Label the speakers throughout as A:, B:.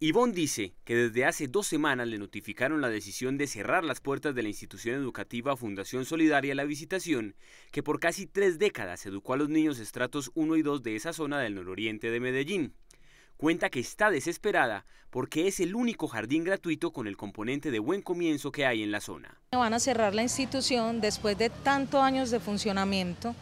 A: Ivón dice que desde hace dos semanas le notificaron la decisión de cerrar las puertas de la institución educativa Fundación Solidaria La Visitación, que por casi tres décadas educó a los niños estratos 1 y 2 de esa zona del nororiente de Medellín. Cuenta que está desesperada porque es el único jardín gratuito con el componente de buen comienzo que hay en la
B: zona. Van a cerrar la institución después de tantos años de funcionamiento,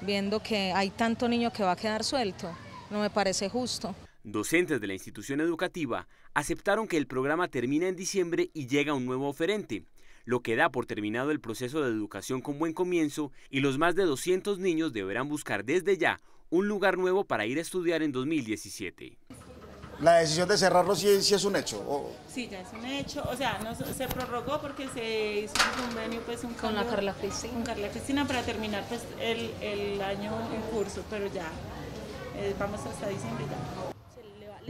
B: viendo que hay tanto niño que va a quedar suelto. No me parece justo.
A: Docentes de la institución educativa aceptaron que el programa termina en diciembre y llega un nuevo oferente, lo que da por terminado el proceso de educación con buen comienzo y los más de 200 niños deberán buscar desde ya un lugar nuevo para ir a estudiar en 2017.
C: La decisión de cerrar sí, es un hecho.
B: Sí, ya es un hecho. O sea, se prorrogó porque se hizo un convenio pues, con la Carla Cristina. para terminar pues, el, año en curso, pero ya eh, vamos hasta diciembre ya.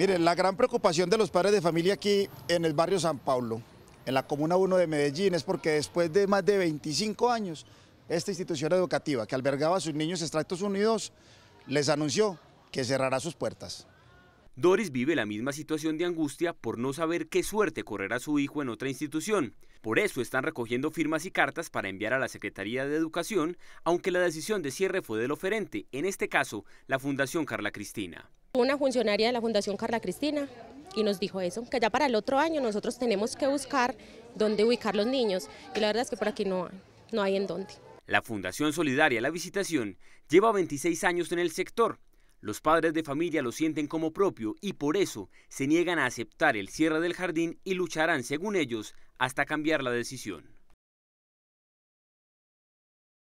C: Miren, la gran preocupación de los padres de familia aquí en el barrio San Paulo, en la Comuna 1 de Medellín, es porque después de más de 25 años, esta institución educativa que albergaba a sus niños extractos unidos les anunció que cerrará sus puertas.
A: Doris vive la misma situación de angustia por no saber qué suerte correrá su hijo en otra institución. Por eso están recogiendo firmas y cartas para enviar a la Secretaría de Educación, aunque la decisión de cierre fue del oferente, en este caso la Fundación Carla Cristina.
D: Una funcionaria de la Fundación Carla Cristina y nos dijo eso, que ya para el otro año nosotros tenemos que buscar dónde ubicar los niños y la verdad es que por aquí no hay, no hay en dónde.
A: La Fundación Solidaria La Visitación lleva 26 años en el sector. Los padres de familia lo sienten como propio y por eso se niegan a aceptar el cierre del jardín y lucharán, según ellos, hasta cambiar la decisión.